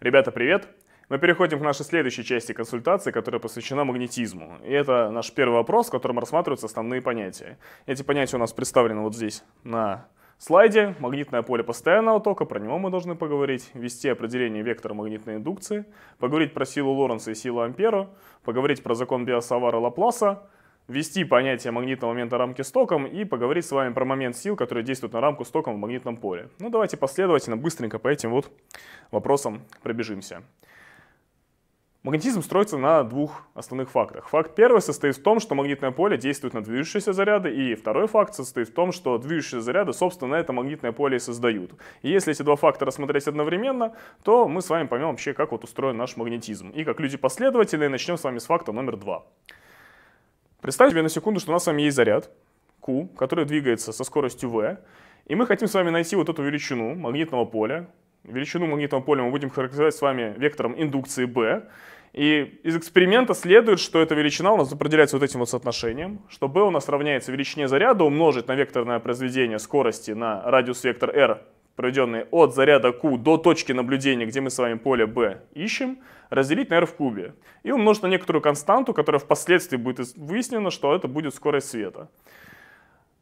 Ребята, привет! Мы переходим к нашей следующей части консультации, которая посвящена магнетизму. И это наш первый вопрос, в котором рассматриваются основные понятия. Эти понятия у нас представлены вот здесь на слайде. Магнитное поле постоянного тока, про него мы должны поговорить. Ввести определение вектора магнитной индукции. Поговорить про силу Лоренца и силу Ампера. Поговорить про закон Биосавара-Лапласа ввести понятие магнитного момента рамки с током и поговорить с вами про момент сил, которые действуют на рамку с током в магнитном поле. Ну давайте последовательно, быстренько по этим вот вопросам пробежимся. Магнетизм строится на двух основных фактах. Факт первый состоит в том, что магнитное поле действует на движущиеся заряды, и второй факт состоит в том, что движущиеся заряды, собственно, это магнитное поле и создают. И если эти два факта рассмотреть одновременно, то мы с вами поймем вообще, как вот устроен наш магнетизм, и как люди последовательные начнем с вами с факта номер два. Представьте себе на секунду, что у нас с вами есть заряд Q, который двигается со скоростью V, и мы хотим с вами найти вот эту величину магнитного поля. Величину магнитного поля мы будем характеризовать с вами вектором индукции B. И из эксперимента следует, что эта величина у нас определяется вот этим вот соотношением, что B у нас равняется величине заряда умножить на векторное произведение скорости на радиус вектор R проведенные от заряда Q до точки наблюдения, где мы с вами поле B ищем, разделить на R в кубе и умножить на некоторую константу, которая впоследствии будет выяснено, что это будет скорость света.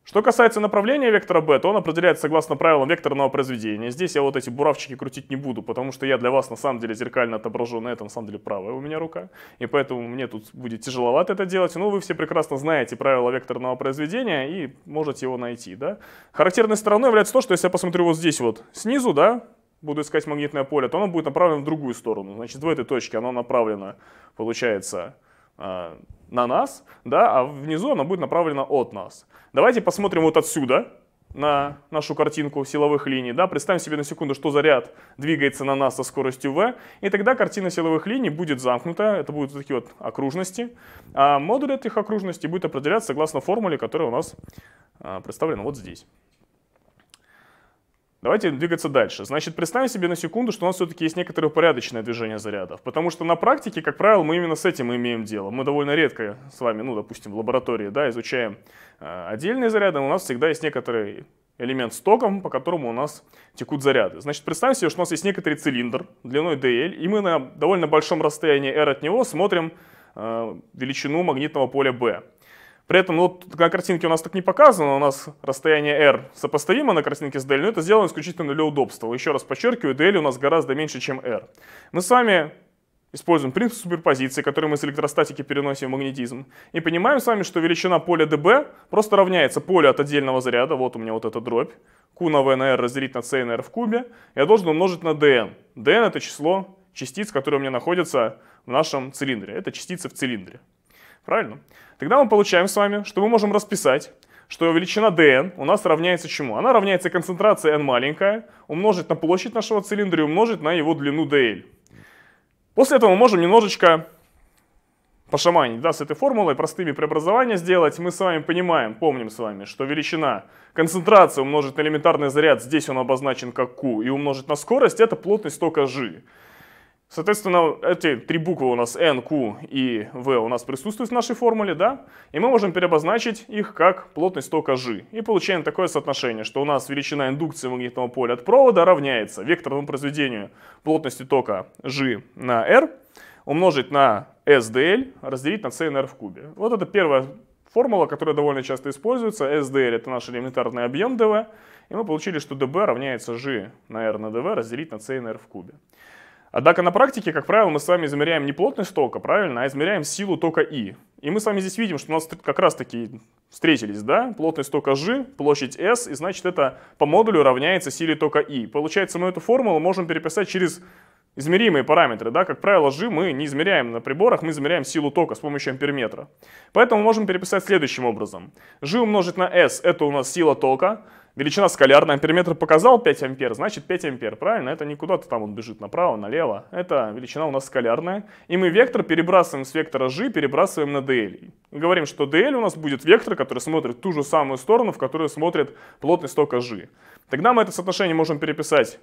Что касается направления вектора b, то он определяется согласно правилам векторного произведения. Здесь я вот эти буравчики крутить не буду, потому что я для вас на самом деле зеркально отображу, на этом на самом деле правая у меня рука, и поэтому мне тут будет тяжеловато это делать. Но ну, вы все прекрасно знаете правила векторного произведения и можете его найти. Да? Характерной стороной является то, что если я посмотрю вот здесь вот снизу, да, буду искать магнитное поле, то оно будет направлено в другую сторону. Значит, в этой точке оно направлено, получается, а, на нас, да, а внизу она будет направлена от нас. Давайте посмотрим вот отсюда на нашу картинку силовых линий. Да, представим себе на секунду, что заряд двигается на нас со скоростью v, и тогда картина силовых линий будет замкнута, это будут такие вот окружности, а модуль этих окружностей будет определяться согласно формуле, которая у нас а, представлена вот здесь. Давайте двигаться дальше. Значит, представим себе на секунду, что у нас все-таки есть некоторое порядочное движение зарядов. Потому что на практике, как правило, мы именно с этим и имеем дело. Мы довольно редко с вами, ну, допустим, в лаборатории, да, изучаем э, отдельные заряды, у нас всегда есть некоторый элемент с током, по которому у нас текут заряды. Значит, представим себе, что у нас есть некоторый цилиндр длиной DL, и мы на довольно большом расстоянии R от него смотрим э, величину магнитного поля B. При этом, ну, на картинке у нас так не показано, у нас расстояние r сопоставимо на картинке с DL, но это сделано исключительно для удобства. Еще раз подчеркиваю, DL у нас гораздо меньше, чем r. Мы с вами используем принцип суперпозиции, который мы с электростатики переносим в магнетизм, и понимаем с вами, что величина поля dB просто равняется полю от отдельного заряда, вот у меня вот эта дробь, Q на V на R разделить на C на R в кубе, я должен умножить на dn. dn это число частиц, которые у меня находятся в нашем цилиндре, это частицы в цилиндре. Правильно? Тогда мы получаем с вами, что мы можем расписать, что величина dn у нас равняется чему? Она равняется концентрации n маленькая, умножить на площадь нашего цилиндра и умножить на его длину dl. После этого мы можем немножечко пошаманить, да, с этой формулой, простыми преобразования сделать. Мы с вами понимаем, помним с вами, что величина концентрации умножить на элементарный заряд, здесь он обозначен как Q, и умножить на скорость, это плотность тока G. Соответственно, эти три буквы у нас N, Q и V у нас присутствуют в нашей формуле, да? И мы можем переобозначить их как плотность тока G. И получаем такое соотношение, что у нас величина индукции магнитного поля от провода равняется векторному произведению плотности тока G на R умножить на SDL, разделить на CNR в кубе. Вот это первая формула, которая довольно часто используется. SDL это наш элементарный объем dV. И мы получили, что dB равняется G на R на dV разделить на CNR в кубе. Однако на практике, как правило, мы с вами измеряем не плотность тока, правильно, а измеряем силу тока И. И мы с вами здесь видим, что у нас как раз таки встретились, да, плотность тока G, площадь S, и значит это по модулю равняется силе тока И. Получается, мы эту формулу можем переписать через измеримые параметры, да, как правило, G мы не измеряем на приборах, мы измеряем силу тока с помощью амперметра. Поэтому можем переписать следующим образом. G умножить на S – это у нас сила тока, Величина скалярная, амперметр показал 5 ампер, значит 5 ампер, правильно? Это не куда-то там он бежит направо, налево. Это величина у нас скалярная. И мы вектор перебрасываем с вектора g, перебрасываем на dl. говорим, что dl у нас будет вектор, который смотрит ту же самую сторону, в которую смотрит плотность тока g. Тогда мы это соотношение можем переписать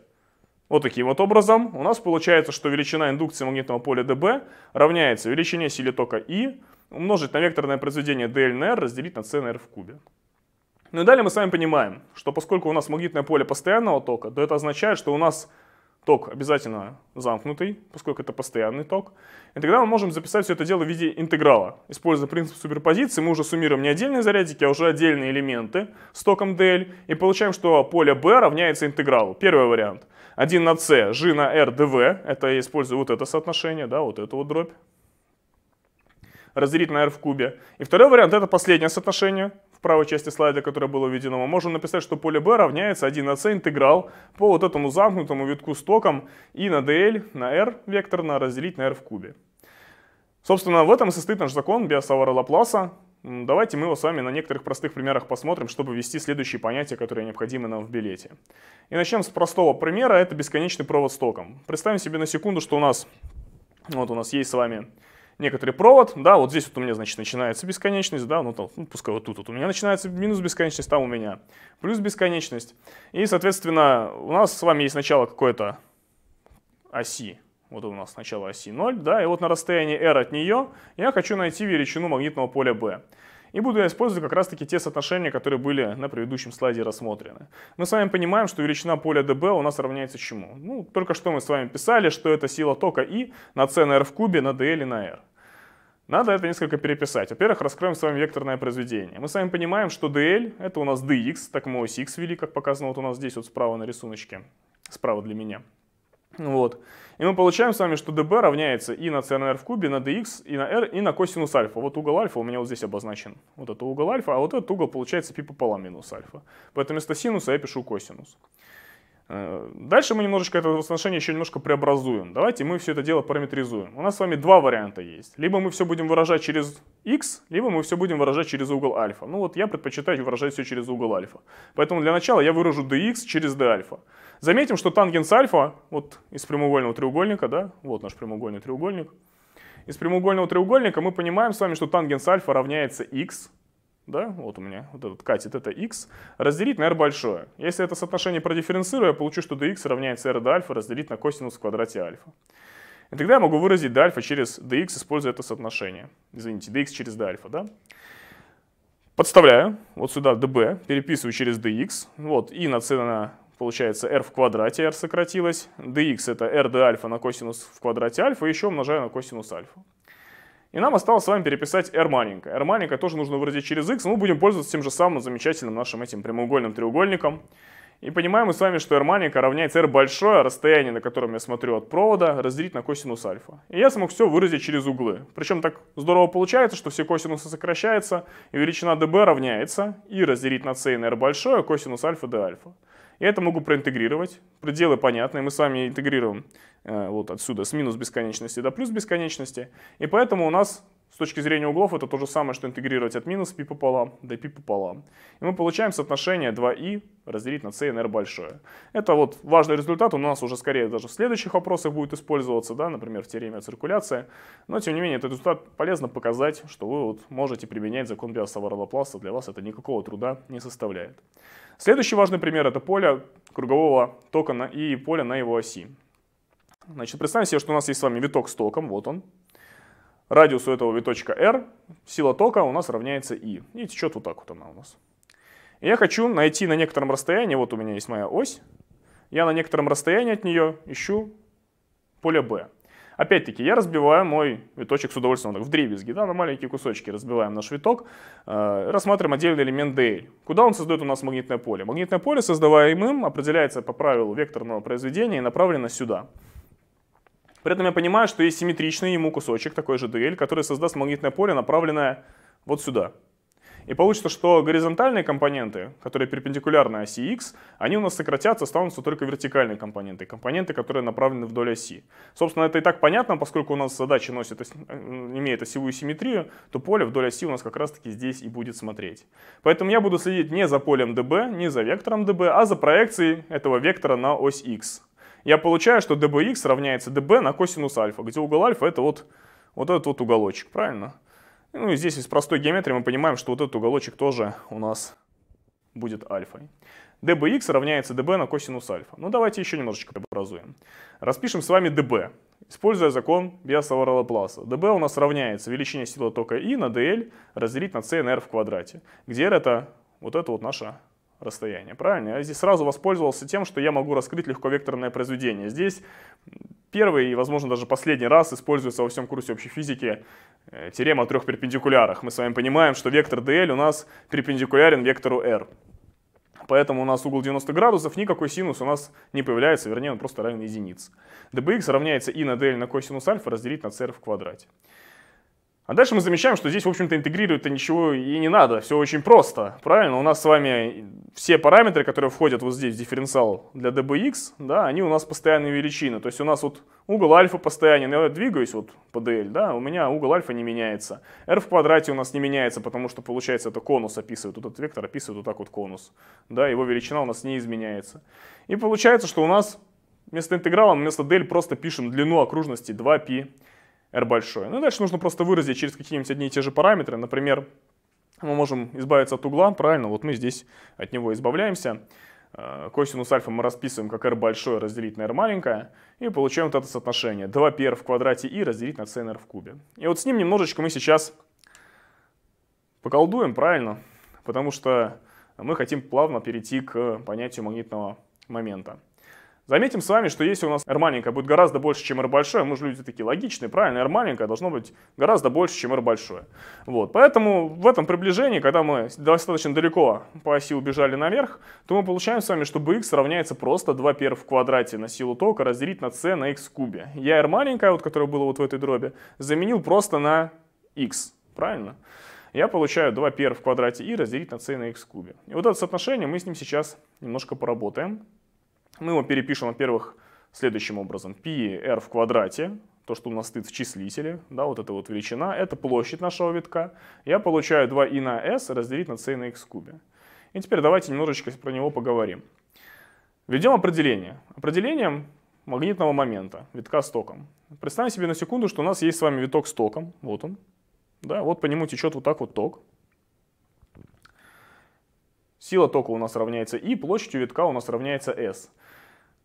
вот таким вот образом. У нас получается, что величина индукции магнитного поля dB равняется величине силы тока I умножить на векторное произведение dl на r разделить на c на r в кубе. Ну и далее мы с вами понимаем, что поскольку у нас магнитное поле постоянного тока, то это означает, что у нас ток обязательно замкнутый, поскольку это постоянный ток. И тогда мы можем записать все это дело в виде интеграла. Используя принцип суперпозиции, мы уже суммируем не отдельные зарядики, а уже отдельные элементы с током DL, и получаем, что поле B равняется интегралу. Первый вариант. 1 на C, G на R, dV, это я использую вот это соотношение, да, вот эту вот дробь, разделить на R в кубе. И второй вариант это последнее соотношение, правой части слайда, которое было введено, мы можем написать, что поле B равняется 1c интеграл по вот этому замкнутому витку с током и на dl, на r векторно разделить на r в кубе. Собственно, в этом состоит наш закон Биасавара-Лапласа. Давайте мы его с вами на некоторых простых примерах посмотрим, чтобы ввести следующие понятия, которые необходимы нам в билете. И начнем с простого примера, это бесконечный провод с током. Представим себе на секунду, что у нас, вот у нас есть с вами некоторый провод, да, вот здесь вот у меня, значит, начинается бесконечность, да, ну, там, ну пускай вот тут вот у меня начинается минус бесконечность, там у меня плюс бесконечность. И, соответственно, у нас с вами есть начало какой-то оси, вот у нас начало оси 0, да, и вот на расстоянии r от нее я хочу найти величину магнитного поля B. И буду я использовать как раз-таки те соотношения, которые были на предыдущем слайде рассмотрены. Мы с вами понимаем, что величина поля dB у нас равняется чему? Ну, только что мы с вами писали, что это сила тока I на C на R в кубе, на DL и на R. Надо это несколько переписать. Во-первых, раскроем с вами векторное произведение. Мы с вами понимаем, что DL это у нас DX, так мы ось X вели, как показано вот у нас здесь вот справа на рисуночке, справа для меня. Вот. И мы получаем с вами, что db равняется и на c на r в кубе, на dx, и на r, и на косинус альфа. Вот угол альфа у меня вот здесь обозначен. Вот это угол альфа, а вот этот угол получается пи пополам минус альфа. Поэтому вместо синуса я пишу косинус. Э, дальше мы немножечко это соотношение еще немножко преобразуем. Давайте мы все это дело параметризуем. У нас с вами два варианта есть. Либо мы все будем выражать через x, либо мы все будем выражать через угол альфа. Ну вот я предпочитаю выражать все через угол альфа. Поэтому для начала я выражу dx через d альфа. Заметим, что тангенс альфа, вот из прямоугольного треугольника, да, вот наш прямоугольный треугольник, из прямоугольного треугольника мы понимаем с вами, что тангенс альфа равняется x, да, вот у меня, вот этот катет, это x, разделить на r большое. Если это соотношение продифференцирую, я получу, что dx равняется r до альфа разделить на косинус в квадрате альфа. И тогда я могу выразить до альфа через dx, используя это соотношение. Извините, dx через до альфа, да? Подставляю вот сюда db, переписываю через dx, вот, и на c на, получается, r в квадрате, r сократилось, dx это r до альфа на косинус в квадрате альфа, еще умножаю на косинус альфа. И нам осталось с вами переписать R маленькое. R маленькое тоже нужно выразить через x, мы будем пользоваться тем же самым замечательным нашим этим прямоугольным треугольником. И понимаем мы с вами, что R маленькое равняется R большое, расстояние, на котором я смотрю от провода, разделить на косинус альфа. И я смог все выразить через углы. Причем так здорово получается, что все косинусы сокращаются, и величина dB равняется, и разделить на c и на R большое, косинус альфа d альфа. Я это могу проинтегрировать. Пределы понятны, мы с вами интегрируем э, вот отсюда с минус бесконечности до плюс бесконечности. И поэтому у нас с точки зрения углов это то же самое, что интегрировать от минус π пополам до π пополам. И мы получаем соотношение 2i разделить на c и на r большое. Это вот важный результат, он у нас уже скорее даже в следующих вопросах будет использоваться, да, например, в теореме о циркуляции. Но тем не менее этот результат полезно показать, что вы вот можете применять закон Биасавара-Лапласа, для вас это никакого труда не составляет. Следующий важный пример это поле кругового тока и поле на его оси. Значит, представим себе, что у нас есть с вами виток с током, вот он, Радиус у этого виточка r, сила тока у нас равняется I. И течет вот так вот она у нас. я хочу найти на некотором расстоянии, вот у меня есть моя ось, я на некотором расстоянии от нее ищу поле B. Опять-таки, я разбиваю мой виточек с удовольствием, так, в дребезги, да, на маленькие кусочки разбиваем наш виток, э, рассматриваем отдельный элемент DL. Куда он создает у нас магнитное поле? Магнитное поле, создаваемым, определяется по правилу векторного произведения и направлено сюда. При этом я понимаю, что есть симметричный ему кусочек, такой же дуэль, который создаст магнитное поле, направленное вот сюда. И получится, что горизонтальные компоненты, которые перпендикулярны оси X, они у нас сократятся, останутся только вертикальные компоненты, компоненты, которые направлены вдоль оси. Собственно, это и так понятно, поскольку у нас задача носит, э, имеет осевую симметрию, то поле вдоль оси у нас как раз-таки здесь и будет смотреть. Поэтому я буду следить не за полем DB, не за вектором DB, а за проекцией этого вектора на ось X я получаю, что dbx равняется db на косинус альфа, где угол альфа это вот, вот этот вот уголочек, правильно? Ну и здесь из простой геометрии мы понимаем, что вот этот уголочек тоже у нас будет альфой. dbx равняется db на косинус альфа. Ну давайте еще немножечко образуем. Распишем с вами db, используя закон Биасавара Лапласа. db у нас равняется величине силы тока i на dl разделить на cnr в квадрате, где r это вот это вот наша расстояние, правильно? Я здесь сразу воспользовался тем, что я могу раскрыть легковекторное произведение. Здесь первый и, возможно, даже последний раз используется во всем курсе общей физики э, теорема о трех перпендикулярах. Мы с вами понимаем, что вектор dl у нас перпендикулярен вектору r. Поэтому у нас угол 90 градусов, никакой синус у нас не появляется, вернее, он просто равен единице. dbx равняется и на dl на косинус альфа разделить на c в квадрате. А дальше мы замечаем, что здесь, в общем-то, интегрировать-то ничего и не надо. Все очень просто, правильно? У нас с вами все параметры, которые входят вот здесь в дифференциал для dbx, да, они у нас постоянные величины. То есть у нас вот угол альфа постоянен. Я двигаюсь вот по dl, да, у меня угол альфа не меняется. r в квадрате у нас не меняется, потому что, получается, это конус описывает. Вот этот вектор описывает вот так вот конус. Да, его величина у нас не изменяется. И получается, что у нас вместо интеграла, вместо dl просто пишем длину окружности 2π. R большое. Ну и дальше нужно просто выразить через какие-нибудь одни и те же параметры. Например, мы можем избавиться от угла, правильно, вот мы здесь от него избавляемся. Э, косинус альфа мы расписываем как r большое разделить на r маленькое, и получаем вот это соотношение 2πr в квадрате и разделить на cnr в кубе. И вот с ним немножечко мы сейчас поколдуем, правильно? Потому что мы хотим плавно перейти к понятию магнитного момента. Заметим с вами, что если у нас R маленькая будет гораздо больше, чем R большое, мы же люди такие логичные, правильно, R маленькая должно быть гораздо больше, чем R большое. Вот, поэтому в этом приближении, когда мы достаточно далеко по оси убежали наверх, то мы получаем с вами, что bx равняется просто 2 первых в квадрате на силу тока разделить на c на x в кубе. Я R маленькая, вот которая была вот в этой дроби, заменил просто на x, правильно? я получаю 2 пер в квадрате и разделить на c на x в кубе. И вот это соотношение мы с ним сейчас немножко поработаем. Мы его перепишем, во-первых, следующим образом. πr в квадрате, то, что у нас стоит в числителе, да, вот эта вот величина, это площадь нашего витка. Я получаю 2 и на s разделить на c на x кубе. И теперь давайте немножечко про него поговорим. Введем определение. Определением магнитного момента витка с током. Представим себе на секунду, что у нас есть с вами виток с током. Вот он. Да, вот по нему течет вот так вот ток. Сила тока у нас равняется И, площадь у витка у нас равняется S.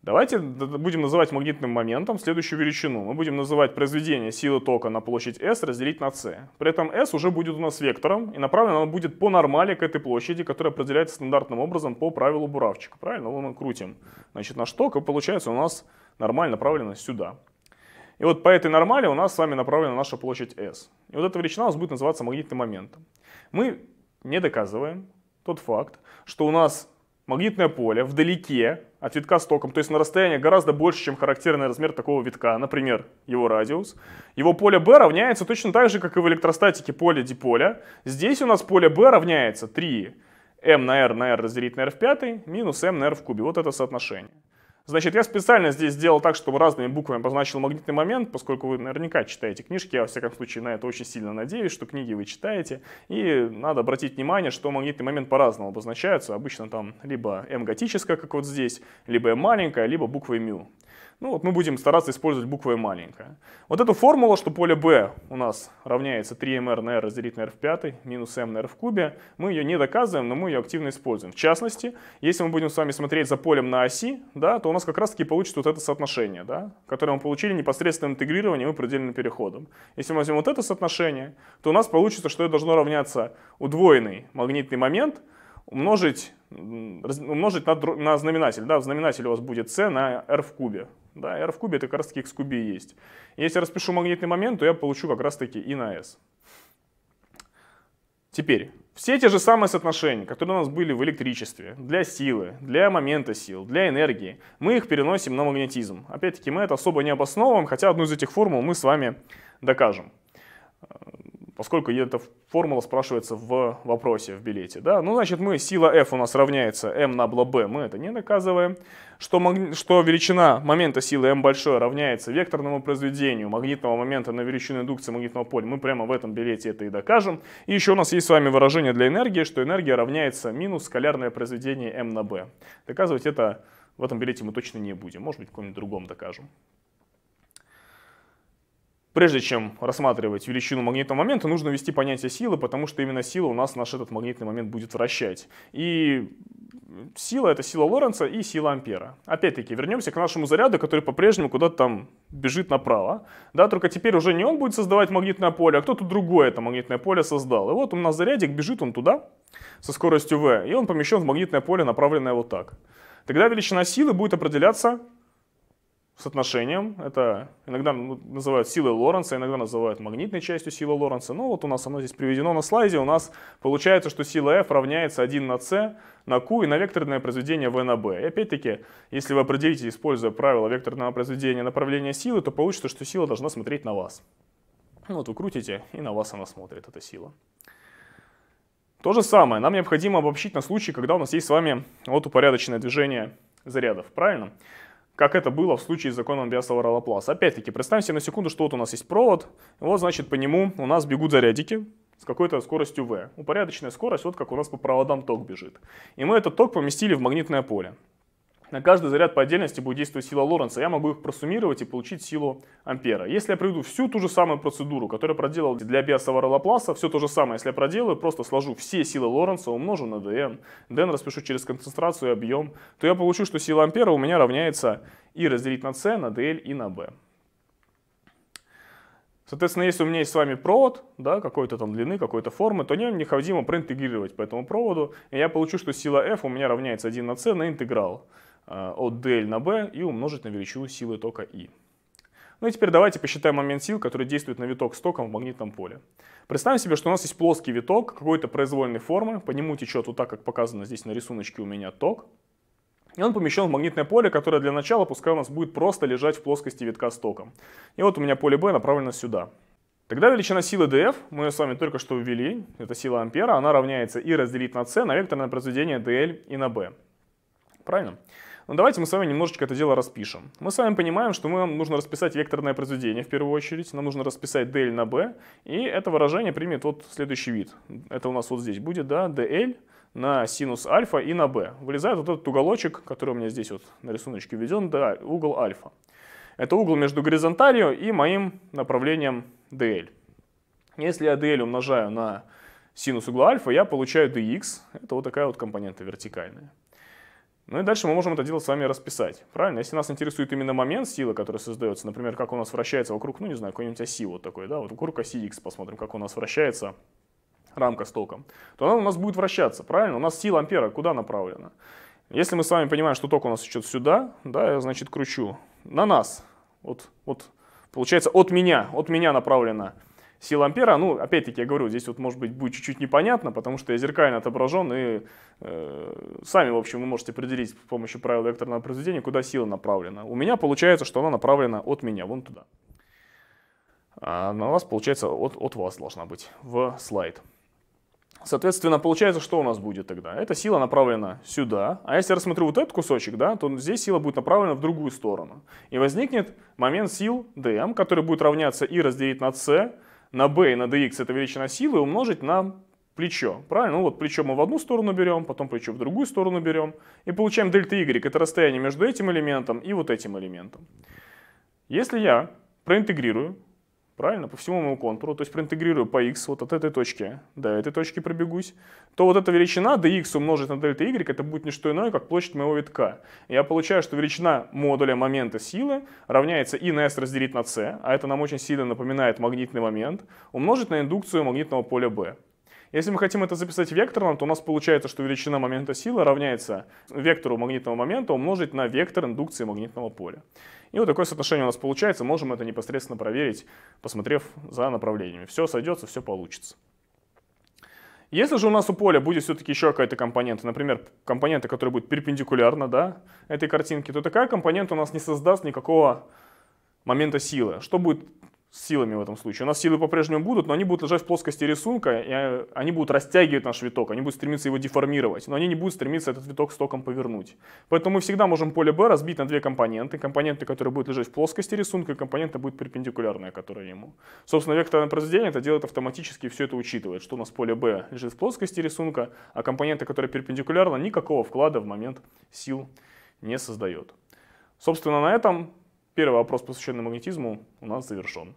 Давайте будем называть магнитным моментом следующую величину. Мы будем называть произведение силы тока на площадь S разделить на C. При этом S уже будет у нас вектором, и направлено оно будет по нормали к этой площади, которая определяется стандартным образом по правилу буравчика. Правильно? Мы крутим значит, наш ток, и получается у нас нормаль направлена сюда. И вот по этой нормали у нас с вами направлена наша площадь S. И вот эта величина у нас будет называться магнитным моментом. Мы не доказываем, тот факт, что у нас магнитное поле вдалеке от витка с током, то есть на расстоянии гораздо больше, чем характерный размер такого витка, например, его радиус. Его поле B равняется точно так же, как и в электростатике поле диполя. Здесь у нас поле B равняется 3 m на r на r разделить на r в пятой минус m на r в кубе. Вот это соотношение. Значит, я специально здесь сделал так, чтобы разными буквами обозначил магнитный момент, поскольку вы наверняка читаете книжки, я, во всяком случае, на это очень сильно надеюсь, что книги вы читаете, и надо обратить внимание, что магнитный момент по-разному обозначаются, обычно там либо М готическая, как вот здесь, либо М маленькая, либо буквой μ. Ну вот мы будем стараться использовать буквой маленькая. Вот эту формулу, что поле b у нас равняется 3mr на r разделить на r в пятой минус m на r в кубе, мы ее не доказываем, но мы ее активно используем. В частности, если мы будем с вами смотреть за полем на оси, да, то у нас как раз таки получится вот это соотношение, да, которое мы получили непосредственно интегрированием и предельным переходом. Если мы возьмем вот это соотношение, то у нас получится, что это должно равняться удвоенный магнитный момент умножить, умножить на, на знаменатель. Да, в знаменателе у вас будет c на r в кубе. Да, R в кубе это как раз таки x в кубе есть. Если я распишу магнитный момент, то я получу как раз таки и на S. Теперь, все те же самые соотношения, которые у нас были в электричестве, для силы, для момента сил, для энергии, мы их переносим на магнетизм. Опять-таки, мы это особо не обосновываем, хотя одну из этих формул мы с вами докажем поскольку эта формула спрашивается в вопросе, в билете. Да? Ну, значит, мы, сила F у нас равняется m на бла b, мы это не доказываем. Что, что величина момента силы m большое равняется векторному произведению магнитного момента на величину индукции магнитного поля, мы прямо в этом билете это и докажем. И еще у нас есть с вами выражение для энергии, что энергия равняется минус скалярное произведение m на b. Доказывать это в этом билете мы точно не будем, может быть, в каком-нибудь другом докажем. Прежде чем рассматривать величину магнитного момента, нужно ввести понятие силы, потому что именно сила у нас наш этот магнитный момент будет вращать. И сила — это сила Лоренца и сила ампера. Опять-таки, вернемся к нашему заряду, который по-прежнему куда-то там бежит направо. Да, только теперь уже не он будет создавать магнитное поле, а кто-то другой это магнитное поле создал. И вот у нас зарядик, бежит он туда со скоростью v, и он помещен в магнитное поле, направленное вот так. Тогда величина силы будет определяться с отношением. Это иногда ну, называют силой Лоренца, иногда называют магнитной частью силы Лоренца. Ну вот у нас оно здесь приведено на слайде. У нас получается, что сила F равняется 1 на C, на Q и на векторное произведение V на B. И опять-таки, если вы определите, используя правило векторного произведения направления силы, то получится, что сила должна смотреть на вас. Ну, вот вы крутите, и на вас она смотрит, эта сила. То же самое, нам необходимо обобщить на случай, когда у нас есть с вами вот упорядоченное движение зарядов, правильно? Правильно как это было в случае с законом Биасова-Лапласа. Опять-таки, представим себе на секунду, что вот у нас есть провод, вот, значит, по нему у нас бегут зарядики, с какой-то скоростью V. Упорядоченная скорость, вот как у нас по проводам ток бежит. И мы этот ток поместили в магнитное поле. На каждый заряд по отдельности будет действовать сила Лоренца. Я могу их просуммировать и получить силу ампера. Если я проведу всю ту же самую процедуру, которую я проделал для биосавара Лапласа, все то же самое, если я проделаю, просто сложу все силы Лоренца, умножу на dn, dn распишу через концентрацию и объем, то я получу, что сила ампера у меня равняется и разделить на c, на dl и на b. Соответственно, если у меня есть с вами провод, да, какой-то там длины, какой-то формы, то нам необходимо проинтегрировать по этому проводу, и я получу, что сила f у меня равняется 1 на c на интеграл. Э, от dl на b и умножить на величину силы тока I. Ну и теперь давайте посчитаем момент сил, который действует на виток с током в магнитном поле. Представим себе, что у нас есть плоский виток какой-то произвольной формы, по нему течет вот так, как показано здесь на рисуночке у меня ток, и он помещен в магнитное поле, которое для начала пускай у нас будет просто лежать в плоскости витка с током. И вот у меня поле B направлено сюда. Тогда величина силы df, мы ее с вами только что ввели, это сила ампера, она равняется и разделить на c на векторное произведение dl и на b. Правильно? Правильно. Но ну, давайте мы с вами немножечко это дело распишем. Мы с вами понимаем, что нам нужно расписать векторное произведение в первую очередь. Нам нужно расписать dl на b. И это выражение примет вот следующий вид. Это у нас вот здесь будет, да, dl на синус альфа и на b. Вылезает вот этот уголочек, который у меня здесь вот на рисуночке введен, да, угол альфа. Это угол между горизонталью и моим направлением dl. Если я dl умножаю на синус угла альфа, я получаю dx. Это вот такая вот компонента вертикальная. Ну и дальше мы можем это дело с вами расписать. Правильно? Если нас интересует именно момент силы, который создается, например, как у нас вращается вокруг, ну не знаю, какой-нибудь оси вот такой, да, вот вокруг оси x посмотрим, как у нас вращается рамка с током, то она у нас будет вращаться, правильно? У нас сила ампера куда направлена? Если мы с вами понимаем, что ток у нас идет сюда, да, я, значит, кручу на нас. Вот, вот, получается, от меня, от меня направлена сил ампера. Ну, опять-таки, я говорю, здесь вот, может быть, будет чуть-чуть непонятно, потому что я зеркально отображен, и э, сами, в общем, вы можете определить с помощью правил векторного произведения, куда сила направлена. У меня получается, что она направлена от меня, вон туда. А на вас, получается, от, от вас должна быть в слайд. Соответственно, получается, что у нас будет тогда? Эта сила направлена сюда, а если я рассмотрю вот этот кусочек, да, то здесь сила будет направлена в другую сторону. И возникнет момент сил dm, который будет равняться и разделить на c, на b и на dx это величина силы умножить на плечо. Правильно? Ну вот плечо мы в одну сторону берем, потом плечо в другую сторону берем. И получаем дельта y. Это расстояние между этим элементом и вот этим элементом. Если я проинтегрирую правильно, по всему моему контуру, то есть проинтегрирую по x вот от этой точки до этой точки пробегусь, то вот эта величина dx умножить на дельта y, это будет не что иное, как площадь моего витка. Я получаю, что величина модуля момента силы равняется и на s разделить на c, а это нам очень сильно напоминает магнитный момент, умножить на индукцию магнитного поля b. Если мы хотим это записать векторно, то у нас получается, что величина момента силы равняется вектору магнитного момента умножить на вектор индукции магнитного поля. И вот такое соотношение у нас получается. Можем это непосредственно проверить, посмотрев за направлениями. Все сойдется, все получится. Если же у нас у поля будет все-таки еще какая-то компонента, например, компонента, которая будет перпендикулярна да, этой картинке, то такая компонента у нас не создаст никакого момента силы. Что будет с силами в этом случае. У нас силы по-прежнему будут, но они будут лежать в плоскости рисунка, и э, они будут растягивать наш виток, они будут стремиться его деформировать, но они не будут стремиться этот виток с током повернуть. Поэтому мы всегда можем поле B разбить на две компоненты. Компоненты, которые будут лежать в плоскости рисунка, и компоненты будут перпендикулярные, которые ему. Собственно, векторное произведение это делает автоматически и все это учитывает, что у нас поле B лежит в плоскости рисунка, а компоненты, которые перпендикулярны, никакого вклада в момент сил не создает. Собственно, на этом Первый вопрос, посвященный магнетизму, у нас завершен.